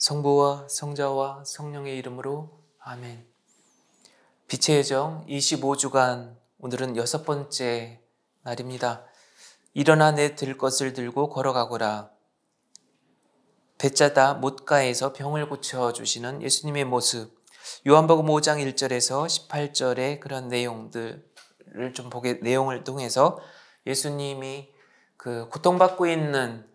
성부와 성자와 성령의 이름으로 아멘. 빛의 예정 25주간 오늘은 여섯 번째 날입니다. 일어나 내 들 것을 들고 걸어가거라. 배짜다 못가에서 병을 고쳐 주시는 예수님의 모습. 요한복음 5장 1절에서 18절의 그런 내용들을 좀 보게 내용을 통해서 예수님이 그 고통받고 있는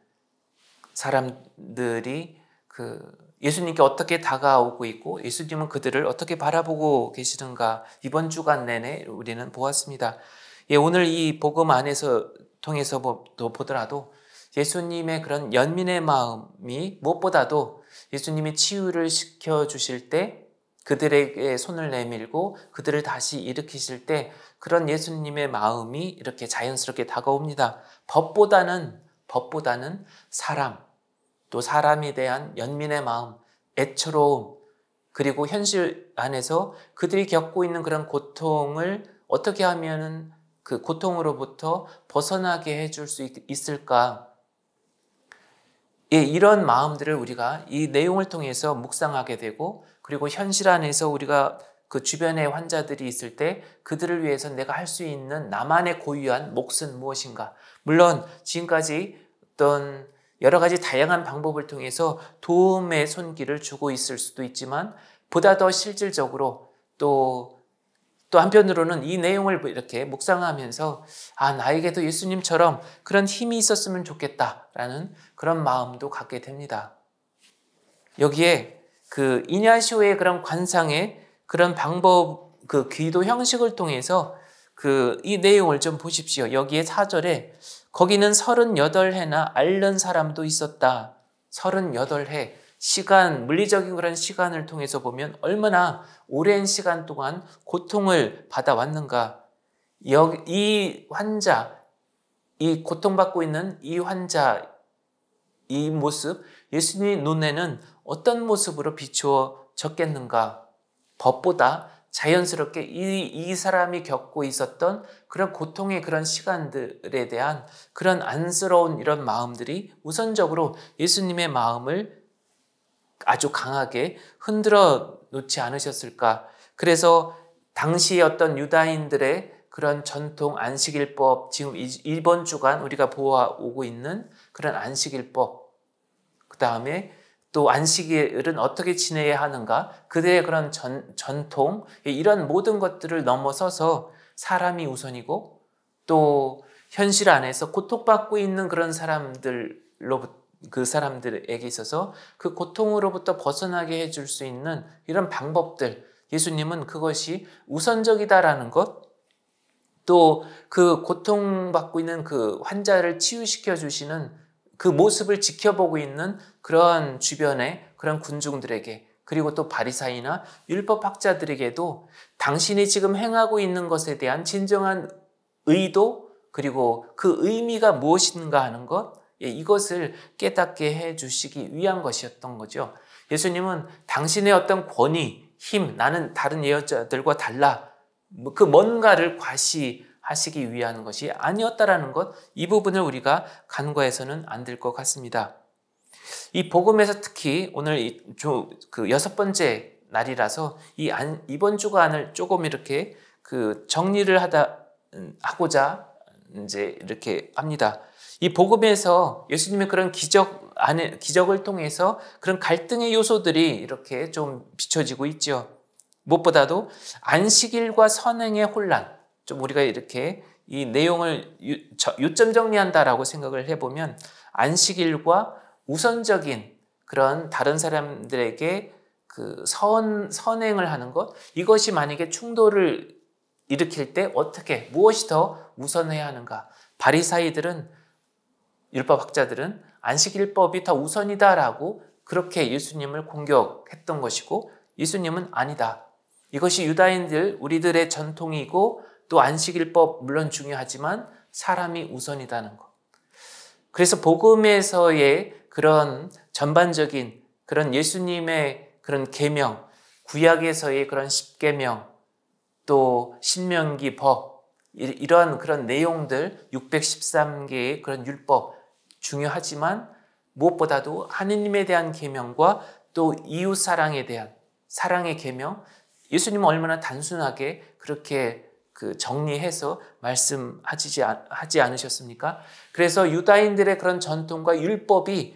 사람들이 그 예수님께 어떻게 다가오고 있고 예수님은 그들을 어떻게 바라보고 계시는가 이번 주간 내내 우리는 보았습니다. 예, 오늘 이 복음 안에서 통해서 보더라도 예수님의 그런 연민의 마음이 무엇보다도 예수님이 치유를 시켜 주실 때 그들에게 손을 내밀고 그들을 다시 일으키실 때 그런 예수님의 마음이 이렇게 자연스럽게 다가옵니다. 법보다는 법보다는 사람, 또 사람에 대한 연민의 마음, 애처로움, 그리고 현실 안에서 그들이 겪고 있는 그런 고통을 어떻게 하면은 그 고통으로부터 벗어나게 해줄 수 있을까? 예, 이런 마음들을 우리가 이 내용을 통해서 묵상하게 되고, 그리고 현실 안에서 우리가 그 주변에 환자들이 있을 때 그들을 위해서 내가 할 수 있는 나만의 고유한 몫은 무엇인가? 물론 지금까지 어떤 여러 가지 다양한 방법을 통해서 도움의 손길을 주고 있을 수도 있지만 보다 더 실질적으로 또, 또 한편으로는 이 내용을 이렇게 묵상하면서 아, 나에게도 예수님처럼 그런 힘이 있었으면 좋겠다라는 그런 마음도 갖게 됩니다. 여기에 그이냐시의 그런 관상의 그런 방법, 그 기도 형식을 통해서 그 이 내용을 좀 보십시오. 여기에 4절에 거기는 38해나 앓는 사람도 있었다. 38해. 시간, 물리적인 그런 시간을 통해서 보면 얼마나 오랜 시간 동안 고통을 받아왔는가. 이 환자, 이 고통받고 있는 이 환자, 이 모습, 예수님 눈에는 어떤 모습으로 비추어졌겠는가? 법보다 자연스럽게 이, 이 사람이 겪고 있었던 그런 고통의 그런 시간들에 대한 그런 안쓰러운 이런 마음들이 우선적으로 예수님의 마음을 아주 강하게 흔들어 놓지 않으셨을까. 그래서 당시 어떤 유다인들의 그런 전통 안식일법, 지금 이번 주간 우리가 보아오고 있는 그런 안식일법, 그 다음에 또 안식일은 어떻게 지내야 하는가, 그들의 그런 전, 전통, 이런 모든 것들을 넘어서서 사람이 우선이고 또 현실 안에서 고통받고 있는 그런 사람들로그 사람들에게 있어서 그 고통으로부터 벗어나게 해줄 수 있는 이런 방법들. 예수님은 그것이 우선적이다라는 것, 또 그 고통받고 있는 그 환자를 치유시켜 주시는 그 모습을 지켜보고 있는 그러한 주변의 그런 군중들에게 그리고 또 바리사이나 율법학자들에게도 당신이 지금 행하고 있는 것에 대한 진정한 의도 그리고 그 의미가 무엇인가 하는 것 예, 이것을 깨닫게 해 주시기 위한 것이었던 거죠. 예수님은 당신의 어떤 권위, 힘, 나는 다른 예언자들과 달라 뭐 그 뭔가를 과시 하시기 위한 것이 아니었다라는 것, 이 부분을 우리가 간과해서는 안 될 것 같습니다. 이 복음에서 특히 오늘 이그 여섯 번째 날이라서 이 안, 이번 주간을 조금 이렇게 그 정리를 하다 음, 하고자 이제 이렇게 합니다. 이 복음에서 예수님의 그런 기적 안에 기적을 통해서 그런 갈등의 요소들이 이렇게 좀 비춰지고 있죠. 무엇보다도 안식일과 선행의 혼란, 좀 우리가 이렇게 이 내용을 요, 점 정리한다라고 생각을 해보면 안식일과 우선적인 그런 다른 사람들에게 그 선, 선행을 하는 것 이것이 만약에 충돌을 일으킬 때 어떻게 무엇이 더 우선해야 하는가 바리사이들은 율법학자들은 안식일법이 더 우선이다라고 그렇게 예수님을 공격했던 것이고 예수님은 아니다 이것이 유다인들 우리들의 전통이고 또 안식일법 물론 중요하지만 사람이 우선이다는 것. 그래서 복음에서의 그런 전반적인 그런 예수님의 그런 계명, 구약에서의 그런 십계명, 또 신명기 법 이런 그런 내용들 613개의 그런 율법 중요하지만 무엇보다도 하느님에 대한 계명과 또 이웃 사랑에 대한 사랑의 계명 예수님은 얼마나 단순하게 그렇게 그 정리해서 말씀하지 하지 않으셨습니까? 그래서 유다인들의 그런 전통과 율법이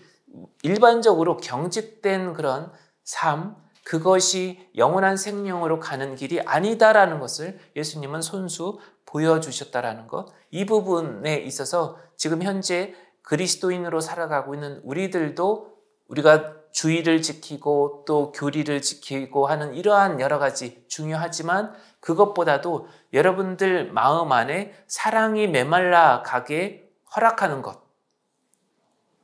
일반적으로 경직된 그런 삶 그것이 영원한 생명으로 가는 길이 아니다라는 것을 예수님은 손수 보여주셨다라는 것. 이 부분에 있어서 지금 현재 그리스도인으로 살아가고 있는 우리들도 우리가 주의를 지키고 또 교리를 지키고 하는 이러한 여러 가지 중요하지만 그것보다도 여러분들 마음 안에 사랑이 메말라 가게 허락하는 것.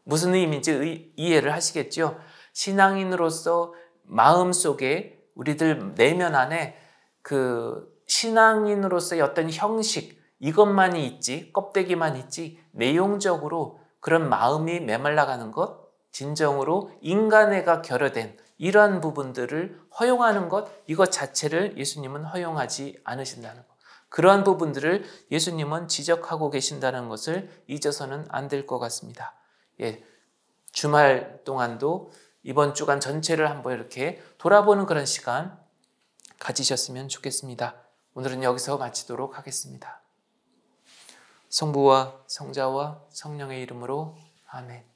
무슨 의미인지 이해를 하시겠죠? 신앙인으로서 마음 속에 우리들 내면 안에 그 신앙인으로서의 어떤 형식, 이것만이 있지, 껍데기만 있지, 내용적으로 그런 마음이 메말라가는 것, 진정으로 인간애가 결여된 이러한 부분들을 허용하는 것, 이것 자체를 예수님은 허용하지 않으신다는 것. 그러한 부분들을 예수님은 지적하고 계신다는 것을 잊어서는 안 될 것 같습니다. 예, 주말 동안도 이번 주간 전체를 한번 이렇게 돌아보는 그런 시간 가지셨으면 좋겠습니다. 오늘은 여기서 마치도록 하겠습니다. 성부와 성자와 성령의 이름으로 아멘.